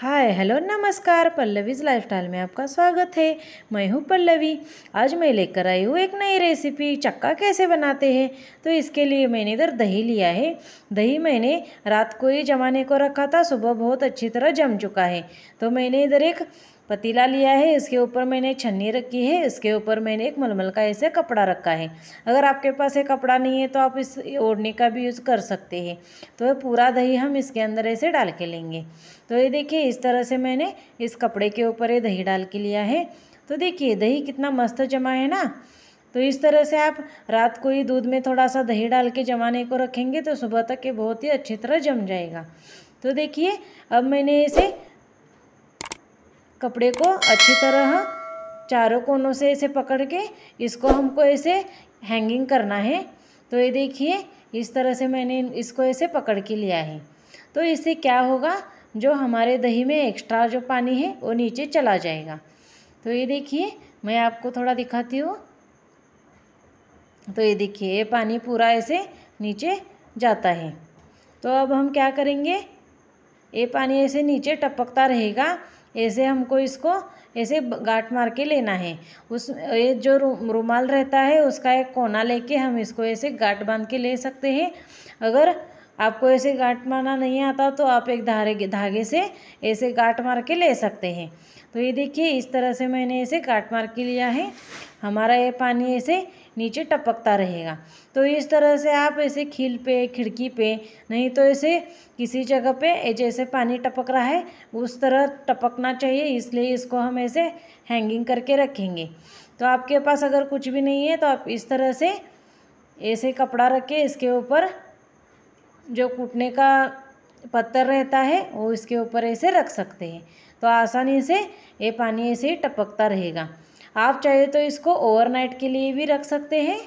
hi hello नमस्कार पल्लवीज़ lifestyle में आपका स्वागत है मैं हूँ पल्लवी आज मैं लेकर आई हूँ एक नई रेसिपी चक्का कैसे बनाते हैं तो इसके लिए मैंने इधर दही लिया है दही मैंने रात को ही जमाने को रखा था सुबह बहुत अच्छी तरह जम चुका है तो मैंने इधर एक पतीला लिया है इसके ऊपर मैंने छन्नी रखी है इसके ऊपर मैंने एक मलमल का ऐसे कपड़ा रखा है अगर आपके पास ये कपड़ा नहीं है तो आप इस ओढ़ने का भी यूज़ कर सकते हैं तो पूरा दही हम इसके अंदर ऐसे डाल के लेंगे तो ये देखिए इस तरह से मैंने इस कपड़े के ऊपर ये दही डाल के लिया है तो देखिए दही कितना मस्त जमा है ना तो इस तरह से आप रात को ही दूध में थोड़ा सा दही डाल के जमाने को रखेंगे तो सुबह तक ये बहुत ही अच्छी तरह जम जाएगा तो देखिए अब मैंने इसे कपड़े को अच्छी तरह चारों कोनों से इसे पकड़ के इसको हमको ऐसे हैंगिंग करना है तो ये देखिए इस तरह से मैंने इसको ऐसे पकड़ के लिया है तो इससे क्या होगा जो हमारे दही में एक्स्ट्रा जो पानी है वो नीचे चला जाएगा तो ये देखिए मैं आपको थोड़ा दिखाती हूँ तो ये देखिए ये पानी पूरा ऐसे नीचे जाता है तो अब हम क्या करेंगे ये पानी ऐसे नीचे टपकता रहेगा ऐसे हमको इसको ऐसे गांठ मार के लेना है उस ये जो रू, रुमाल रहता है उसका एक कोना लेके हम इसको ऐसे गांठ बांध के ले सकते हैं अगर आपको ऐसे गाँट मारना नहीं आता तो आप एक धारे धागे से ऐसे गाँट मार के ले सकते हैं तो ये देखिए इस तरह से मैंने ऐसे काट मार के लिया है हमारा ये पानी ऐसे नीचे टपकता रहेगा तो इस तरह से आप ऐसे खील पे खिड़की पे नहीं तो ऐसे किसी जगह पे जैसे पानी टपक रहा है उस तरह टपकना चाहिए इसलिए इसको हम ऐसे हैंगिंग करके रखेंगे तो आपके पास अगर कुछ भी नहीं है तो आप इस तरह से ऐसे कपड़ा रख के इसके ऊपर जो कूटने का पत्थर रहता है वो इसके ऊपर ऐसे रख सकते हैं तो आसानी से ये पानी ऐसे टपकता रहेगा आप चाहे तो इसको ओवरनाइट के लिए भी रख सकते हैं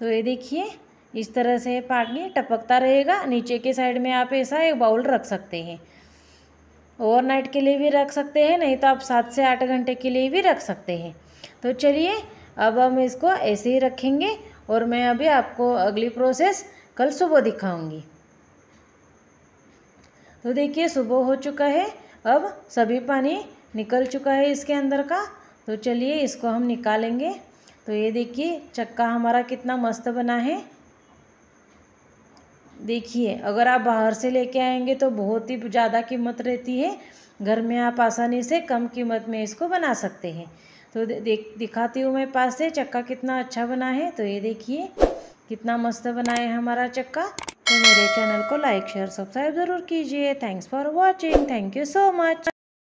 तो ये देखिए इस तरह से पानी टपकता रहेगा नीचे के साइड में आप ऐसा एक बाउल रख सकते हैं ओवरनाइट के लिए भी रख सकते हैं नहीं तो आप सात से आठ घंटे के लिए भी रख सकते हैं तो चलिए अब हम इसको ऐसे ही रखेंगे और मैं अभी आपको अगली प्रोसेस कल सुबह दिखाऊंगी तो देखिए सुबह हो चुका है अब सभी पानी निकल चुका है इसके अंदर का तो चलिए इसको हम निकालेंगे तो ये देखिए चक्का हमारा कितना मस्त बना है देखिए अगर आप बाहर से लेके आएंगे तो बहुत ही ज़्यादा कीमत रहती है घर में आप आसानी से कम कीमत में इसको बना सकते हैं तो देख दिखाती हूँ मैं पास से चक्का कितना अच्छा बना है तो ये देखिए कितना मस्त बना है हमारा चक्का तो मेरे चैनल को लाइक शेयर सब्सक्राइब ज़रूर कीजिए thanks for watching thank you so much